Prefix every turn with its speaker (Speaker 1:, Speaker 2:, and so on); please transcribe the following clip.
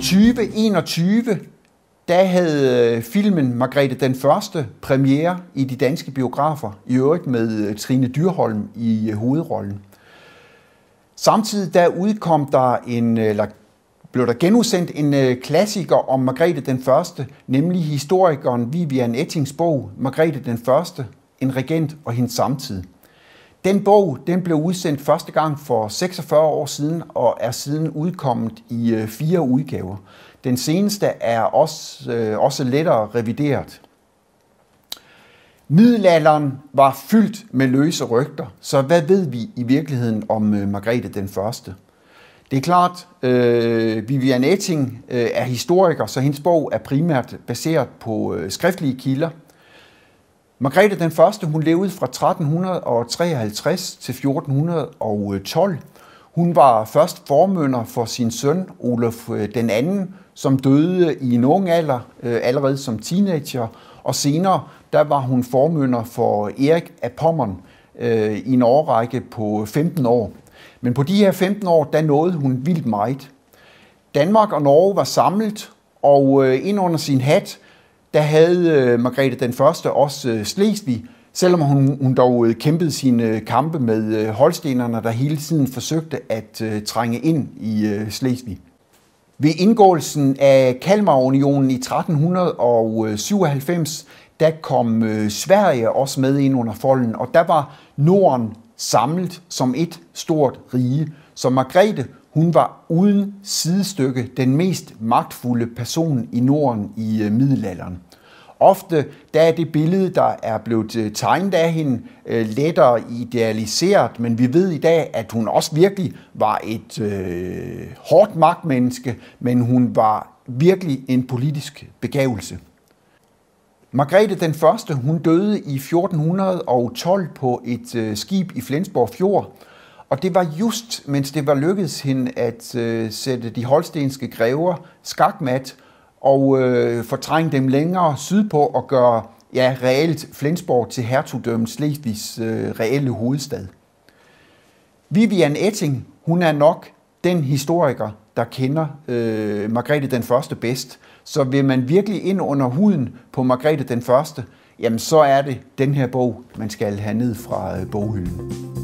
Speaker 1: 2021, der havde øh, filmen Margrethe den Første premiere i de danske biografer, i øvrigt med øh, Trine Dyrholm i øh, hovedrollen. Samtidig der udkom der en, eller blev der genudsendt en klassiker om Margrethe den Første, nemlig historikeren Vivian Ettings bog Margrethe den Første, en regent og hendes samtid. Den bog den blev udsendt første gang for 46 år siden og er siden udkommet i øh, fire udgaver. Den seneste er også, øh, også lettere revideret. Middelalderen var fyldt med løse rygter, så hvad ved vi i virkeligheden om øh, Margrethe den Første? Det er klart, øh, Vivian Etting øh, er historiker, så hendes bog er primært baseret på øh, skriftlige kilder – Margrethe den Første, hun levede fra 1353 til 1412. Hun var først formønder for sin søn, Olaf øh, den anden, som døde i en ung alder, øh, allerede som teenager, og senere der var hun formønder for Erik af Pommern øh, i en årrække på 15 år. Men på de her 15 år, der nåede hun vildt meget. Danmark og Norge var samlet, og ind under sin hat, der havde øh, Margrethe den Første også øh, Slesvig, selvom hun, hun dog øh, kæmpede sine øh, kampe med øh, holstenerne, der hele tiden forsøgte at øh, trænge ind i øh, Slesvig. Ved indgåelsen af Kalmarunionen i 1397, der kom øh, Sverige også med ind under folden, og der var Norden samlet som et stort rige. Så Margrethe, hun var uden sidestykke den mest magtfulde person i Norden i øh, middelalderen. Ofte der er det billede, der er blevet øh, tegnet af hende, øh, lettere idealiseret, men vi ved i dag, at hun også virkelig var et øh, hårdt magtmenneske, men hun var virkelig en politisk begavelse. Margrethe den Første, hun døde i 1412 på et skib i Flensborg Fjord, og det var just, mens det var lykkedes hende at øh, sætte de holstenske grever skakmat og øh, fortrænge dem længere sydpå og gøre ja, reelt Flensborg til hertugdømmen Slesvigs øh, reelle hovedstad. Vivian Etting, hun er nok den historiker, der kender øh, Margrethe den Første bedst. Så vil man virkelig ind under huden på Margrethe den Første, jamen så er det den her bog, man skal have ned fra øh, boghylden.